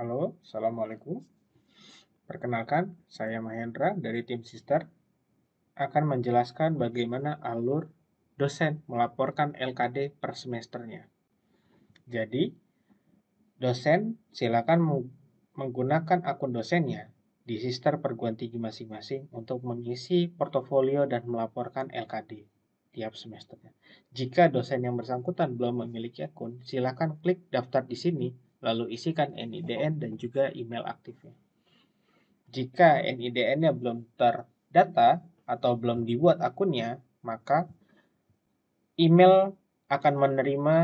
Halo, Assalamualaikum. Perkenalkan, saya Mahendra dari tim Sister akan menjelaskan bagaimana alur dosen melaporkan LKD per semesternya. Jadi, dosen silakan menggunakan akun dosennya di sister perguruan tinggi masing-masing untuk mengisi portofolio dan melaporkan LKD tiap semesternya. Jika dosen yang bersangkutan belum memiliki akun, silakan klik daftar di sini lalu isikan NIDN dan juga email aktifnya. Jika NIDN-nya belum terdata atau belum dibuat akunnya, maka email akan menerima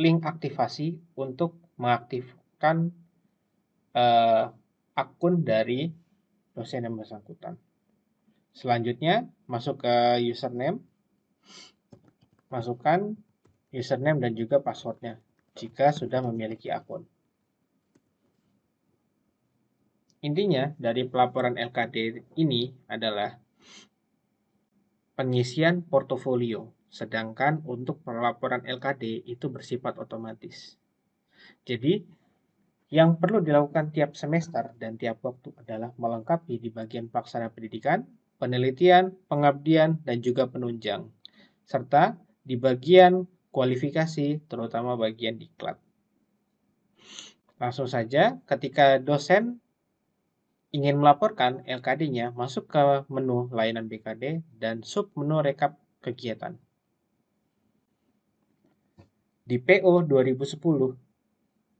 link aktivasi untuk mengaktifkan uh, akun dari dosen yang bersangkutan. Selanjutnya, masuk ke username, masukkan username dan juga passwordnya jika sudah memiliki akun. Intinya dari pelaporan LKD ini adalah pengisian portofolio, sedangkan untuk pelaporan LKD itu bersifat otomatis. Jadi, yang perlu dilakukan tiap semester dan tiap waktu adalah melengkapi di bagian pelaksana pendidikan, penelitian, pengabdian, dan juga penunjang. Serta di bagian kualifikasi, terutama bagian diklat. Langsung saja, ketika dosen ingin melaporkan LKD-nya, masuk ke menu layanan BKD dan sub menu rekap kegiatan. Di PO 2010,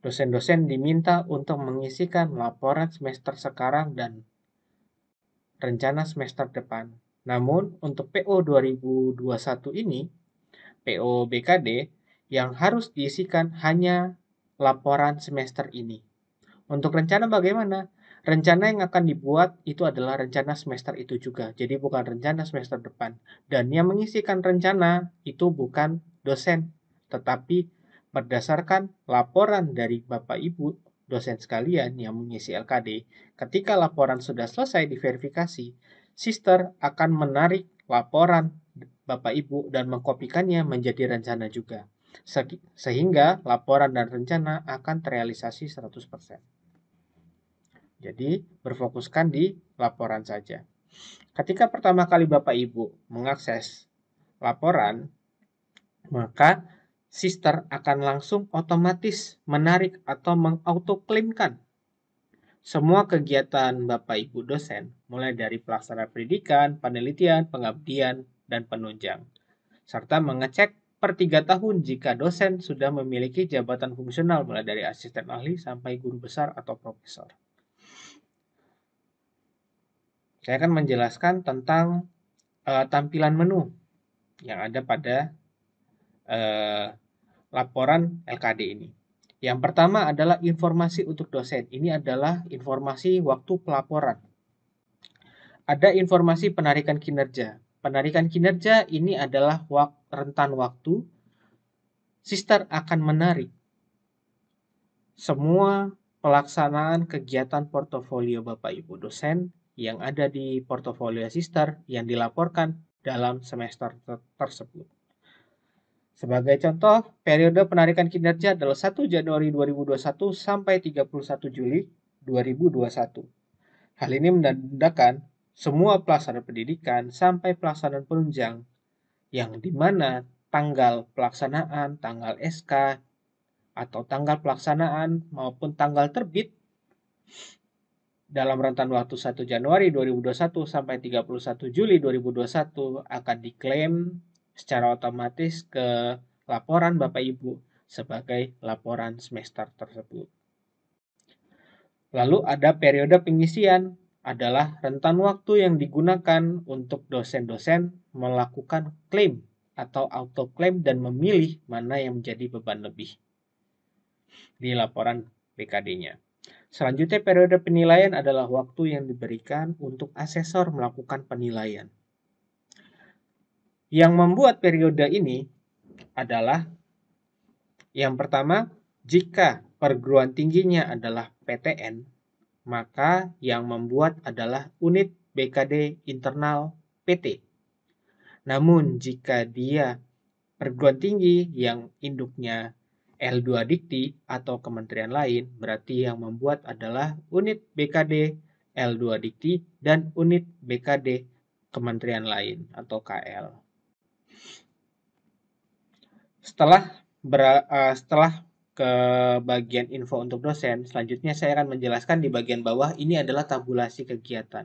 dosen-dosen diminta untuk mengisikan laporan semester sekarang dan rencana semester depan. Namun, untuk PO 2021 ini, POBKD yang harus diisikan hanya laporan semester ini. Untuk rencana bagaimana? Rencana yang akan dibuat itu adalah rencana semester itu juga, jadi bukan rencana semester depan. Dan yang mengisikan rencana itu bukan dosen, tetapi berdasarkan laporan dari Bapak Ibu dosen sekalian yang mengisi LKD, ketika laporan sudah selesai diverifikasi, sister akan menarik laporan Bapak Ibu dan mengkopikannya menjadi rencana juga. Sehingga laporan dan rencana akan terrealisasi 100%. Jadi, berfokuskan di laporan saja. Ketika pertama kali Bapak Ibu mengakses laporan, maka sister akan langsung otomatis menarik atau mengautoklaimkan semua kegiatan Bapak Ibu dosen, mulai dari pelaksanaan pendidikan, penelitian, pengabdian, dan penunjang, serta mengecek per tiga tahun jika dosen sudah memiliki jabatan fungsional mulai dari asisten ahli sampai guru besar atau profesor. Saya akan menjelaskan tentang uh, tampilan menu yang ada pada uh, laporan LKD ini. Yang pertama adalah informasi untuk dosen. Ini adalah informasi waktu pelaporan. Ada informasi penarikan kinerja. Penarikan kinerja ini adalah wak, rentan waktu. Sister akan menarik semua pelaksanaan kegiatan portofolio Bapak Ibu dosen yang ada di portofolio sister yang dilaporkan dalam semester tersebut. Sebagai contoh, periode penarikan kinerja adalah 1 Januari 2021 sampai 31 Juli 2021. Hal ini menandakan semua pelaksanaan pendidikan sampai pelaksanaan penunjang yang dimana tanggal pelaksanaan, tanggal SK, atau tanggal pelaksanaan maupun tanggal terbit dalam rentan waktu 1 Januari 2021 sampai 31 Juli 2021 akan diklaim secara otomatis ke laporan Bapak Ibu sebagai laporan semester tersebut. Lalu ada periode pengisian adalah rentan waktu yang digunakan untuk dosen-dosen melakukan klaim atau autoklaim dan memilih mana yang menjadi beban lebih di laporan BKD-nya. Selanjutnya, periode penilaian adalah waktu yang diberikan untuk asesor melakukan penilaian. Yang membuat periode ini adalah yang pertama, jika perguruan tingginya adalah PTN, maka yang membuat adalah unit BKD internal PT. Namun jika dia perguruan tinggi yang induknya L2 Dikti atau kementerian lain, berarti yang membuat adalah unit BKD L2 Dikti dan unit BKD kementerian lain atau KL. Setelah ber, uh, eh, setelah ke bagian info untuk dosen, selanjutnya saya akan menjelaskan di bagian bawah ini adalah tabulasi kegiatan.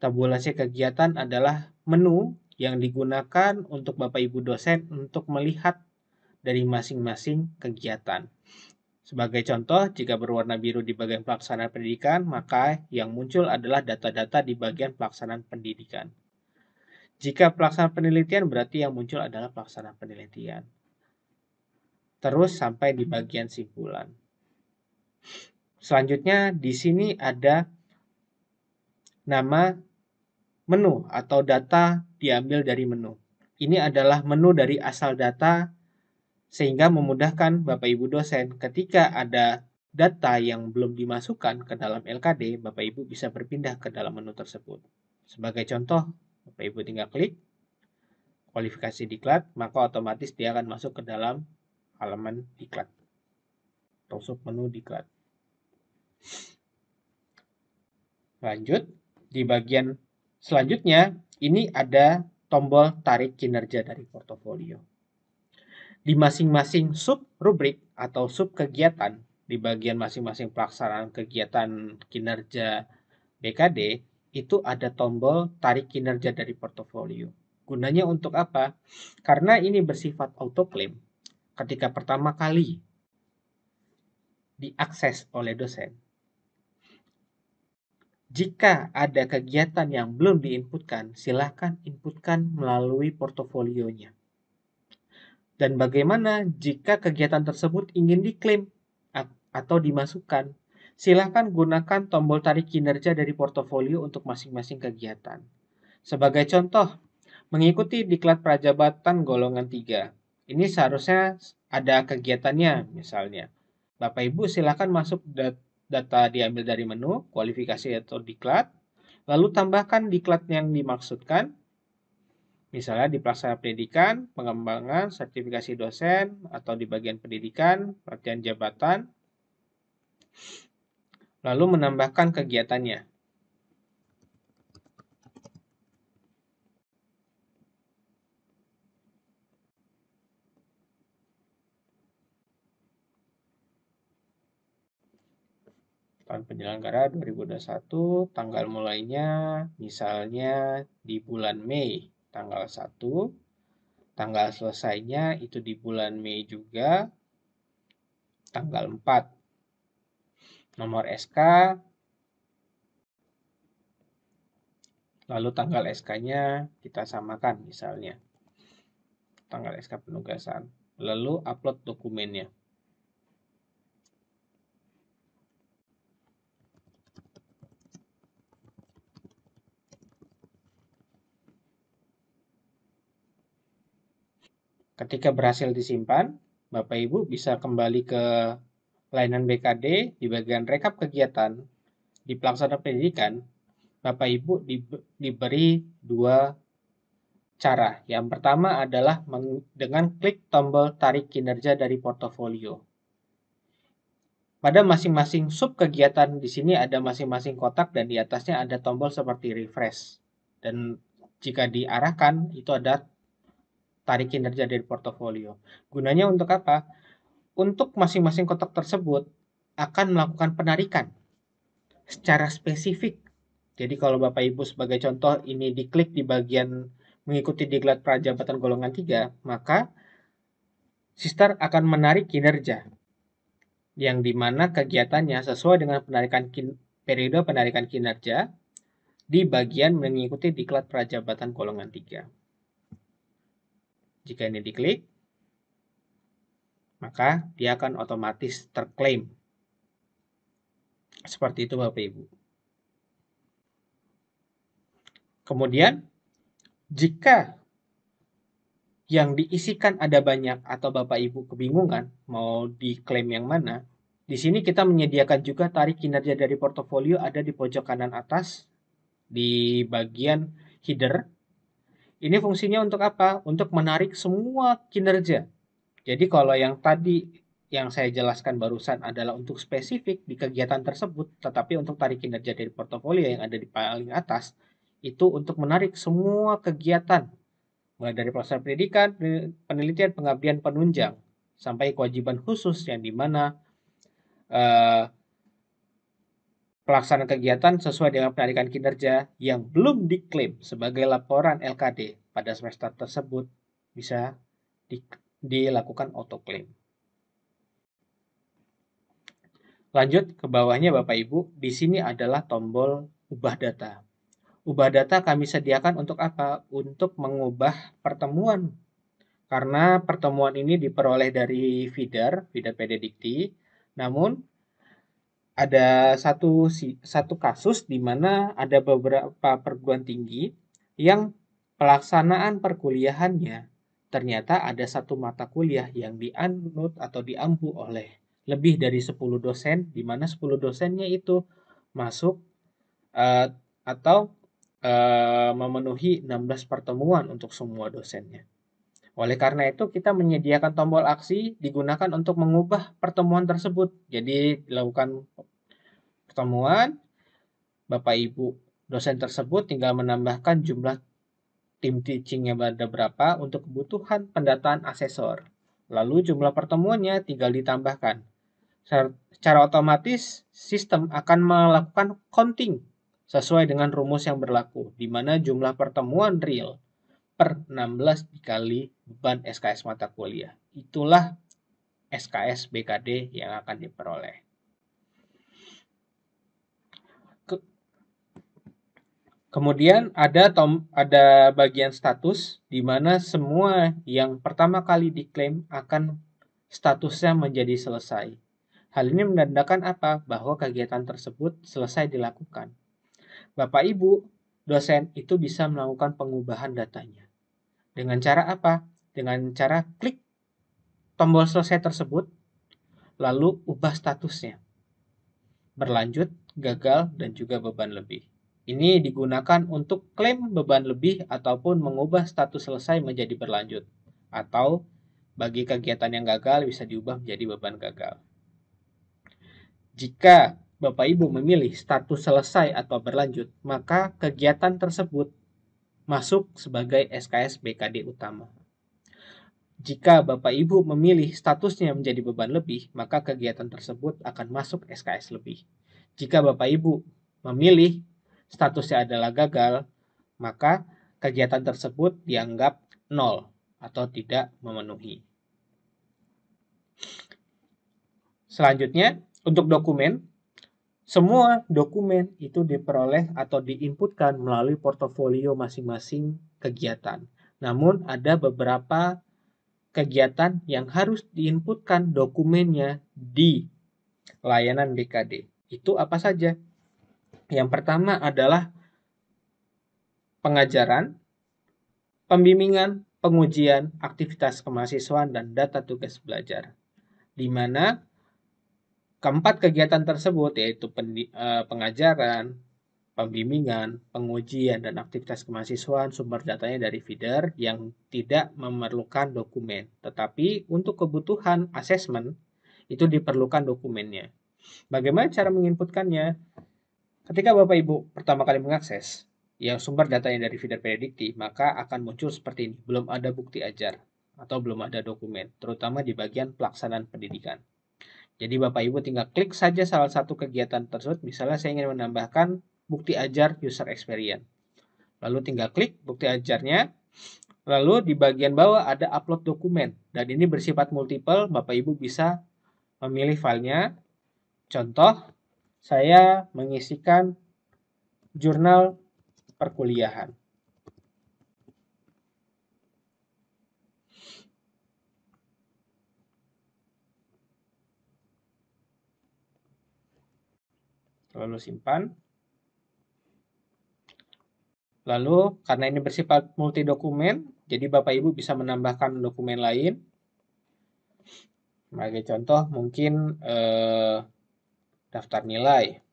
Tabulasi kegiatan adalah menu yang digunakan untuk Bapak Ibu dosen untuk melihat dari masing-masing kegiatan. Sebagai contoh, jika berwarna biru di bagian pelaksanaan pendidikan, maka yang muncul adalah data-data di bagian pelaksanaan pendidikan. Jika pelaksanaan penelitian, berarti yang muncul adalah pelaksanaan penelitian terus sampai di bagian simpulan. Selanjutnya di sini ada nama menu atau data diambil dari menu. Ini adalah menu dari asal data sehingga memudahkan Bapak Ibu dosen ketika ada data yang belum dimasukkan ke dalam LKD, Bapak Ibu bisa berpindah ke dalam menu tersebut. Sebagai contoh, Bapak Ibu tinggal klik kualifikasi diklat, maka otomatis dia akan masuk ke dalam halaman diklat atau sub menu diklat. Lanjut, di bagian selanjutnya ini ada tombol tarik kinerja dari portofolio. Di masing-masing sub rubrik atau sub kegiatan di bagian masing-masing pelaksanaan kegiatan kinerja BKD itu ada tombol tarik kinerja dari portofolio. Gunanya untuk apa? Karena ini bersifat auto claim, ketika pertama kali diakses oleh dosen. Jika ada kegiatan yang belum diinputkan, silahkan inputkan melalui portofolionya. Dan bagaimana jika kegiatan tersebut ingin diklaim atau dimasukkan? Silahkan gunakan tombol tarik kinerja dari portofolio untuk masing-masing kegiatan. Sebagai contoh, mengikuti diklat prajabatan golongan 3 ini seharusnya ada kegiatannya misalnya. Bapak Ibu silakan masuk data diambil dari menu, kualifikasi atau diklat, lalu tambahkan diklat yang dimaksudkan, misalnya di pelaksana pendidikan, pengembangan, sertifikasi dosen, atau di bagian pendidikan, pelatihan jabatan, lalu menambahkan kegiatannya. dua penyelenggara 2021 tanggal mulainya misalnya di bulan Mei tanggal 1 tanggal selesainya itu di bulan Mei juga tanggal 4 nomor SK lalu tanggal SK-nya kita samakan misalnya tanggal SK penugasan lalu upload dokumennya Ketika berhasil disimpan, Bapak Ibu bisa kembali ke layanan BKD di bagian rekap kegiatan di pelaksana pendidikan. Bapak Ibu di, diberi dua cara. Yang pertama adalah meng, dengan klik tombol tarik kinerja dari portofolio. Pada masing-masing sub kegiatan di sini ada masing-masing kotak dan di atasnya ada tombol seperti refresh. Dan jika diarahkan itu ada tarik kinerja dari portofolio. Gunanya untuk apa? Untuk masing-masing kotak tersebut akan melakukan penarikan secara spesifik. Jadi kalau Bapak Ibu sebagai contoh ini diklik di bagian mengikuti diklat prajabatan golongan 3, maka Sister akan menarik kinerja yang dimana kegiatannya sesuai dengan penarikan kin periode penarikan kinerja di bagian mengikuti diklat prajabatan golongan 3. Jika ini diklik, maka dia akan otomatis terklaim. Seperti itu Bapak Ibu. Kemudian, jika yang diisikan ada banyak atau Bapak Ibu kebingungan mau diklaim yang mana, di sini kita menyediakan juga tarik kinerja dari portofolio ada di pojok kanan atas di bagian header ini fungsinya untuk apa? Untuk menarik semua kinerja. Jadi kalau yang tadi yang saya jelaskan barusan adalah untuk spesifik di kegiatan tersebut, tetapi untuk tarik kinerja dari portofolio yang ada di paling atas, itu untuk menarik semua kegiatan, mulai dari proses pendidikan, penelitian, pengabdian, penunjang, sampai kewajiban khusus yang dimana uh, eh, pelaksanaan kegiatan sesuai dengan penarikan kinerja yang belum diklaim sebagai laporan LKD pada semester tersebut bisa di, dilakukan autoklaim. Lanjut ke bawahnya Bapak Ibu, di sini adalah tombol ubah data. Ubah data kami sediakan untuk apa? Untuk mengubah pertemuan. Karena pertemuan ini diperoleh dari feeder, feeder PD Namun ada satu satu kasus di mana ada beberapa perguruan tinggi yang pelaksanaan perkuliahannya ternyata ada satu mata kuliah yang dianut atau diampu oleh lebih dari 10 dosen di mana 10 dosennya itu masuk uh, atau uh, memenuhi 16 pertemuan untuk semua dosennya. Oleh karena itu, kita menyediakan tombol aksi digunakan untuk mengubah pertemuan tersebut. Jadi, dilakukan pertemuan, Bapak Ibu dosen tersebut tinggal menambahkan jumlah tim teachingnya pada berapa untuk kebutuhan pendataan asesor. Lalu jumlah pertemuannya tinggal ditambahkan. Secara otomatis, sistem akan melakukan counting sesuai dengan rumus yang berlaku, di mana jumlah pertemuan real per 16 dikali beban SKS mata kuliah. Itulah SKS BKD yang akan diperoleh. Kemudian ada tom ada bagian status di mana semua yang pertama kali diklaim akan statusnya menjadi selesai. Hal ini menandakan apa? Bahwa kegiatan tersebut selesai dilakukan. Bapak Ibu, dosen itu bisa melakukan pengubahan datanya. Dengan cara apa? Dengan cara klik tombol selesai tersebut, lalu ubah statusnya. Berlanjut, gagal, dan juga beban lebih. Ini digunakan untuk klaim beban lebih ataupun mengubah status selesai menjadi berlanjut. Atau bagi kegiatan yang gagal bisa diubah menjadi beban gagal. Jika Bapak Ibu memilih status selesai atau berlanjut, maka kegiatan tersebut masuk sebagai SKS BKD utama. Jika Bapak Ibu memilih statusnya menjadi beban lebih, maka kegiatan tersebut akan masuk SKS lebih. Jika Bapak Ibu memilih statusnya adalah gagal, maka kegiatan tersebut dianggap nol atau tidak memenuhi. Selanjutnya, untuk dokumen, semua dokumen itu diperoleh atau diinputkan melalui portofolio masing-masing kegiatan. Namun ada beberapa kegiatan yang harus diinputkan dokumennya di layanan BKD. Itu apa saja? Yang pertama adalah pengajaran, pembimbingan, pengujian, aktivitas kemahasiswaan, dan data tugas belajar. Di mana Keempat kegiatan tersebut yaitu eh, pengajaran, pembimbingan, pengujian, dan aktivitas kemahasiswaan sumber datanya dari feeder yang tidak memerlukan dokumen. Tetapi untuk kebutuhan asesmen itu diperlukan dokumennya. Bagaimana cara menginputkannya? Ketika Bapak Ibu pertama kali mengakses yang sumber datanya dari feeder predikti, maka akan muncul seperti ini, belum ada bukti ajar atau belum ada dokumen, terutama di bagian pelaksanaan pendidikan. Jadi Bapak Ibu tinggal klik saja salah satu kegiatan tersebut. Misalnya saya ingin menambahkan bukti ajar user experience. Lalu tinggal klik bukti ajarnya. Lalu di bagian bawah ada upload dokumen. Dan ini bersifat multiple, Bapak Ibu bisa memilih filenya. Contoh, saya mengisikan jurnal perkuliahan. lalu simpan. Lalu karena ini bersifat multi dokumen, jadi Bapak Ibu bisa menambahkan dokumen lain. Sebagai contoh mungkin eh, daftar nilai.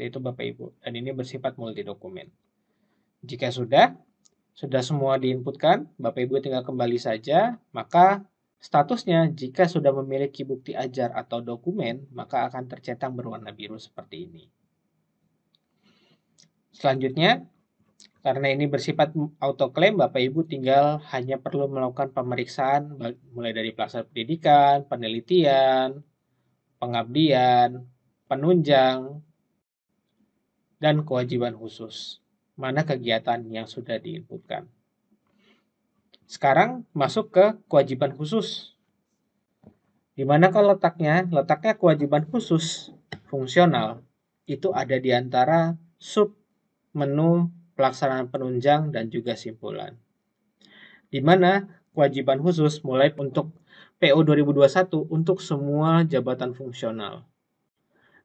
Seperti itu Bapak Ibu. Dan ini bersifat multi dokumen. Jika sudah, sudah semua diinputkan, Bapak Ibu tinggal kembali saja, maka statusnya jika sudah memiliki bukti ajar atau dokumen, maka akan tercetak berwarna biru seperti ini. Selanjutnya, karena ini bersifat autoklaim, Bapak Ibu tinggal hanya perlu melakukan pemeriksaan mulai dari pelaksanaan pendidikan, penelitian, pengabdian, penunjang, dan kewajiban khusus. Mana kegiatan yang sudah diinputkan. Sekarang masuk ke kewajiban khusus. Di mana kalau letaknya? Letaknya kewajiban khusus fungsional itu ada di antara sub menu pelaksanaan penunjang dan juga simpulan. Di mana kewajiban khusus mulai untuk PO 2021 untuk semua jabatan fungsional.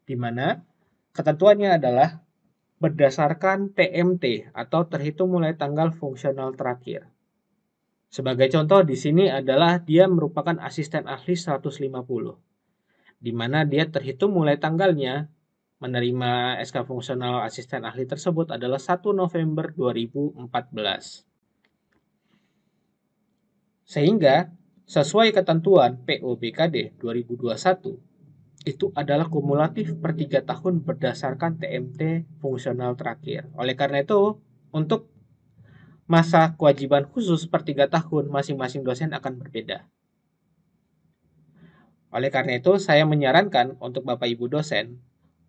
Di mana ketentuannya adalah berdasarkan TMT atau terhitung mulai tanggal fungsional terakhir. Sebagai contoh di sini adalah dia merupakan asisten ahli 150 di mana dia terhitung mulai tanggalnya menerima SK fungsional asisten ahli tersebut adalah 1 November 2014. Sehingga sesuai ketentuan POBKD 2021 itu adalah kumulatif per 3 tahun berdasarkan TMT fungsional terakhir. Oleh karena itu, untuk masa kewajiban khusus per 3 tahun masing-masing dosen akan berbeda. Oleh karena itu, saya menyarankan untuk Bapak Ibu dosen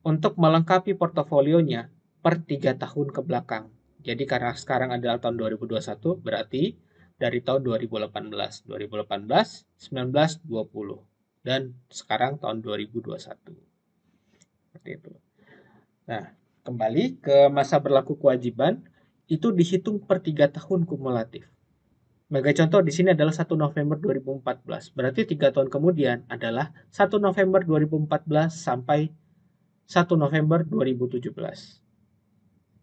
untuk melengkapi portofolionya per 3 tahun ke belakang. Jadi karena sekarang adalah tahun 2021, berarti dari tahun 2018, 2018, 19, 20 dan sekarang tahun 2021. Seperti itu. Nah, kembali ke masa berlaku kewajiban itu dihitung per 3 tahun kumulatif. Sebagai contoh di sini adalah 1 November 2014. Berarti 3 tahun kemudian adalah 1 November 2014 sampai 1 November 2017.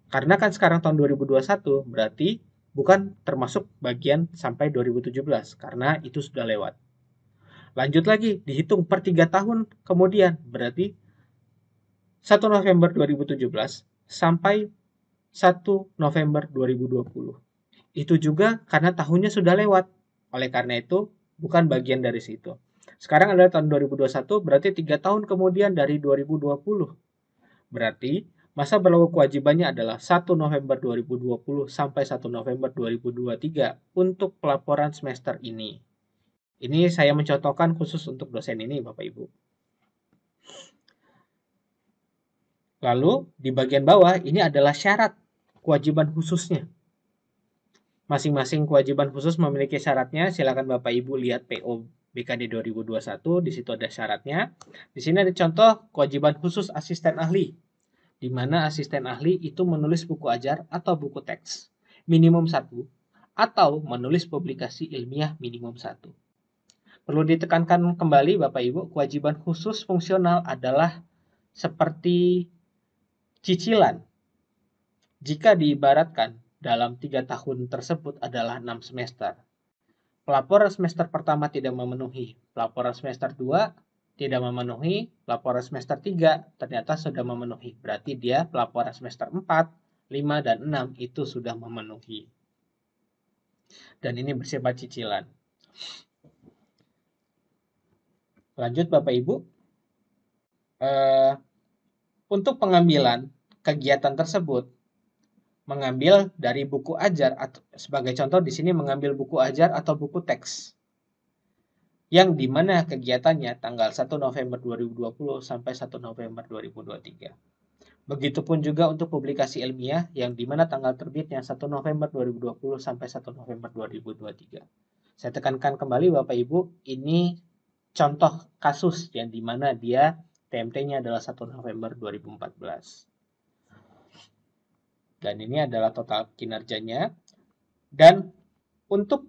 Karena kan sekarang tahun 2021 berarti bukan termasuk bagian sampai 2017 karena itu sudah lewat. Lanjut lagi, dihitung per 3 tahun kemudian, berarti 1 November 2017 sampai 1 November 2020. Itu juga karena tahunnya sudah lewat. Oleh karena itu, bukan bagian dari situ. Sekarang adalah tahun 2021, berarti 3 tahun kemudian dari 2020. Berarti, masa berlaku kewajibannya adalah 1 November 2020 sampai 1 November 2023 untuk pelaporan semester ini. Ini saya mencontohkan khusus untuk dosen ini, Bapak Ibu. Lalu di bagian bawah ini adalah syarat kewajiban khususnya. Masing-masing kewajiban khusus memiliki syaratnya. Silakan Bapak Ibu lihat PO BKD 2021, di situ ada syaratnya. Di sini ada contoh kewajiban khusus asisten ahli, di mana asisten ahli itu menulis buku ajar atau buku teks minimum satu atau menulis publikasi ilmiah minimum satu. Perlu ditekankan kembali Bapak Ibu, kewajiban khusus fungsional adalah seperti cicilan. Jika diibaratkan dalam tiga tahun tersebut adalah enam semester. Pelaporan semester pertama tidak memenuhi, pelaporan semester 2 tidak memenuhi, pelaporan semester 3 ternyata sudah memenuhi. Berarti dia pelaporan semester 4, 5, dan 6 itu sudah memenuhi. Dan ini bersifat cicilan. Lanjut Bapak Ibu. Eh, untuk pengambilan kegiatan tersebut, mengambil dari buku ajar atau sebagai contoh di sini mengambil buku ajar atau buku teks yang dimana kegiatannya tanggal 1 November 2020 sampai 1 November 2023. Begitupun juga untuk publikasi ilmiah yang dimana tanggal terbitnya 1 November 2020 sampai 1 November 2023. Saya tekankan kembali Bapak Ibu, ini contoh kasus yang dimana dia TMT-nya adalah 1 November 2014. Dan ini adalah total kinerjanya. Dan untuk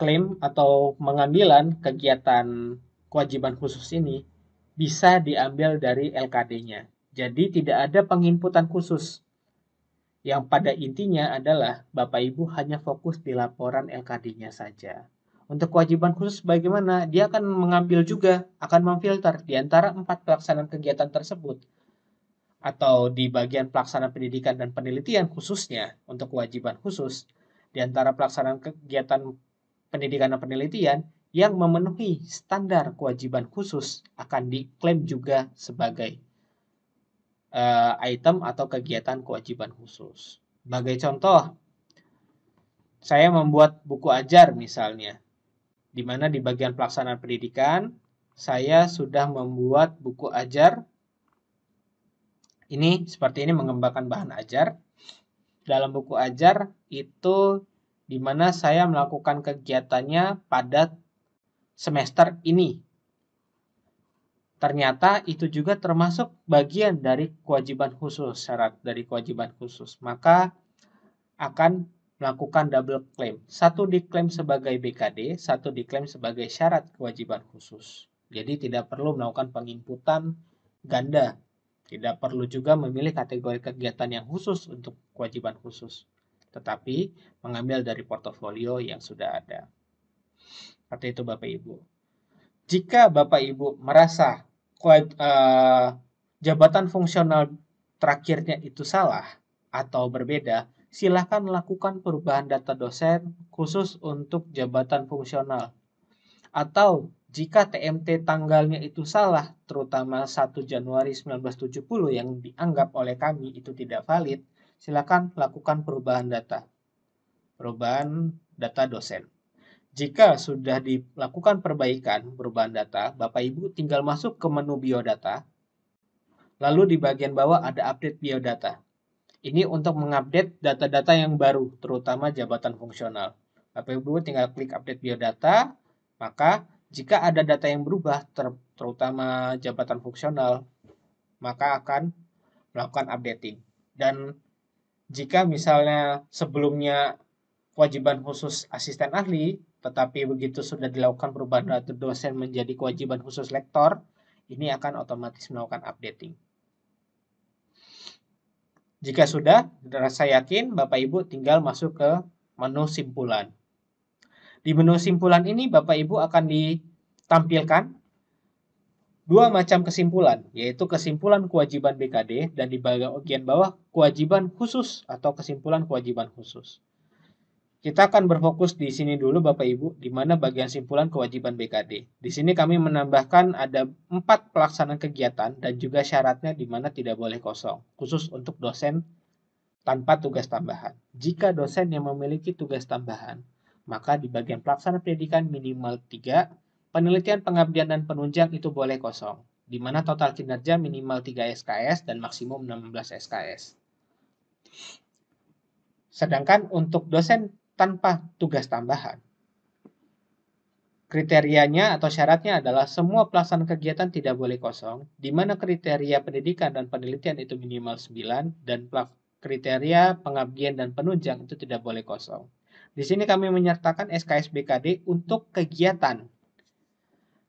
klaim atau mengambilan kegiatan kewajiban khusus ini bisa diambil dari LKD-nya. Jadi tidak ada penginputan khusus. Yang pada intinya adalah Bapak Ibu hanya fokus di laporan LKD-nya saja. Untuk kewajiban khusus bagaimana? Dia akan mengambil juga, akan memfilter di antara empat pelaksanaan kegiatan tersebut. Atau di bagian pelaksanaan pendidikan dan penelitian khususnya, untuk kewajiban khusus, di antara pelaksanaan kegiatan pendidikan dan penelitian yang memenuhi standar kewajiban khusus akan diklaim juga sebagai uh, item atau kegiatan kewajiban khusus. Sebagai contoh, saya membuat buku ajar misalnya di mana di bagian pelaksanaan pendidikan saya sudah membuat buku ajar. Ini seperti ini mengembangkan bahan ajar. Dalam buku ajar itu di mana saya melakukan kegiatannya pada semester ini. Ternyata itu juga termasuk bagian dari kewajiban khusus, syarat dari kewajiban khusus. Maka akan melakukan double claim. Satu diklaim sebagai BKD, satu diklaim sebagai syarat kewajiban khusus. Jadi tidak perlu melakukan penginputan ganda. Tidak perlu juga memilih kategori kegiatan yang khusus untuk kewajiban khusus, tetapi mengambil dari portofolio yang sudah ada. Seperti itu Bapak Ibu. Jika Bapak Ibu merasa eh, jabatan fungsional terakhirnya itu salah atau berbeda, silahkan lakukan perubahan data dosen khusus untuk jabatan fungsional. Atau jika TMT tanggalnya itu salah, terutama 1 Januari 1970 yang dianggap oleh kami itu tidak valid, silakan lakukan perubahan data. Perubahan data dosen. Jika sudah dilakukan perbaikan perubahan data, Bapak Ibu tinggal masuk ke menu biodata. Lalu di bagian bawah ada update biodata. Ini untuk mengupdate data-data yang baru, terutama jabatan fungsional. Bapak Ibu tinggal klik update biodata, maka jika ada data yang berubah, ter terutama jabatan fungsional, maka akan melakukan updating. Dan jika misalnya sebelumnya kewajiban khusus asisten ahli, tetapi begitu sudah dilakukan perubahan data dosen menjadi kewajiban khusus lektor, ini akan otomatis melakukan updating. Jika sudah, saya yakin Bapak Ibu tinggal masuk ke menu simpulan. Di menu simpulan ini Bapak Ibu akan ditampilkan dua macam kesimpulan, yaitu kesimpulan kewajiban BKD dan di bagian bawah kewajiban khusus atau kesimpulan kewajiban khusus. Kita akan berfokus di sini dulu Bapak Ibu, di mana bagian simpulan kewajiban BKD. Di sini kami menambahkan ada empat pelaksanaan kegiatan dan juga syaratnya di mana tidak boleh kosong, khusus untuk dosen tanpa tugas tambahan. Jika dosen yang memiliki tugas tambahan, maka di bagian pelaksanaan pendidikan minimal 3, penelitian pengabdian dan penunjang itu boleh kosong, di mana total kinerja minimal 3 SKS dan maksimum 16 SKS. Sedangkan untuk dosen tanpa tugas tambahan. Kriterianya atau syaratnya adalah semua pelaksanaan kegiatan tidak boleh kosong, di mana kriteria pendidikan dan penelitian itu minimal 9, dan kriteria pengabdian dan penunjang itu tidak boleh kosong. Di sini kami menyertakan BKD untuk kegiatan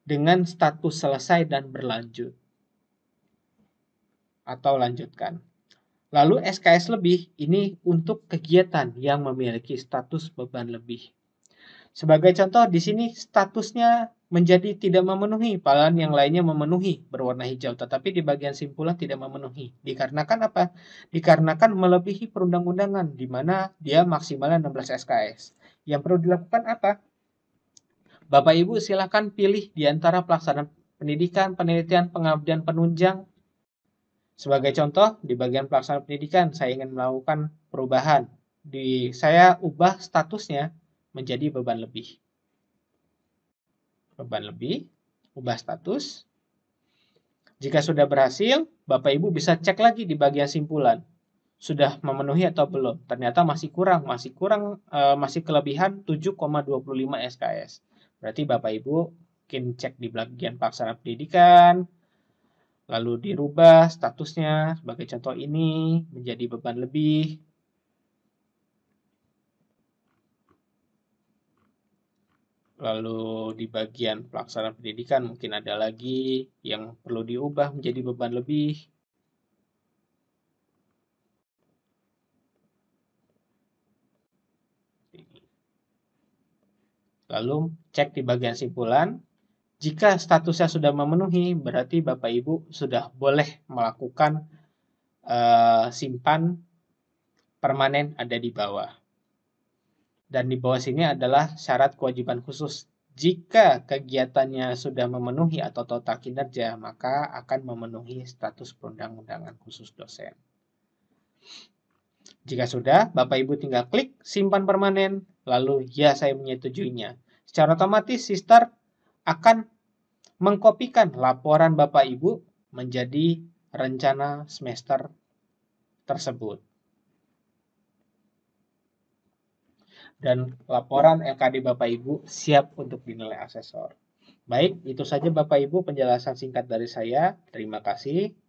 dengan status selesai dan berlanjut atau lanjutkan. Lalu SKS lebih ini untuk kegiatan yang memiliki status beban lebih. Sebagai contoh di sini statusnya menjadi tidak memenuhi, padahal yang lainnya memenuhi berwarna hijau, tetapi di bagian simpulan tidak memenuhi. Dikarenakan apa? Dikarenakan melebihi perundang-undangan, di mana dia maksimalnya 16 SKS. Yang perlu dilakukan apa? Bapak Ibu silahkan pilih di antara pelaksanaan pendidikan, penelitian, pengabdian penunjang, sebagai contoh, di bagian pelaksanaan pendidikan saya ingin melakukan perubahan. Di saya ubah statusnya menjadi beban lebih. Beban lebih, ubah status. Jika sudah berhasil, Bapak Ibu bisa cek lagi di bagian simpulan. Sudah memenuhi atau belum? Ternyata masih kurang, masih kurang e, masih kelebihan 7,25 SKS. Berarti Bapak Ibu mungkin cek di bagian pelaksanaan pendidikan, lalu dirubah statusnya sebagai contoh ini menjadi beban lebih. Lalu di bagian pelaksanaan pendidikan mungkin ada lagi yang perlu diubah menjadi beban lebih. Lalu cek di bagian simpulan, jika statusnya sudah memenuhi, berarti Bapak Ibu sudah boleh melakukan uh, simpan permanen ada di bawah. Dan di bawah sini adalah syarat kewajiban khusus. Jika kegiatannya sudah memenuhi atau total kinerja, maka akan memenuhi status perundang-undangan khusus dosen. Jika sudah, Bapak Ibu tinggal klik simpan permanen, lalu ya saya menyetujuinya. Secara otomatis Sister akan mengkopikan laporan Bapak Ibu menjadi rencana semester tersebut. Dan laporan LKD Bapak Ibu siap untuk dinilai asesor. Baik, itu saja Bapak Ibu penjelasan singkat dari saya. Terima kasih.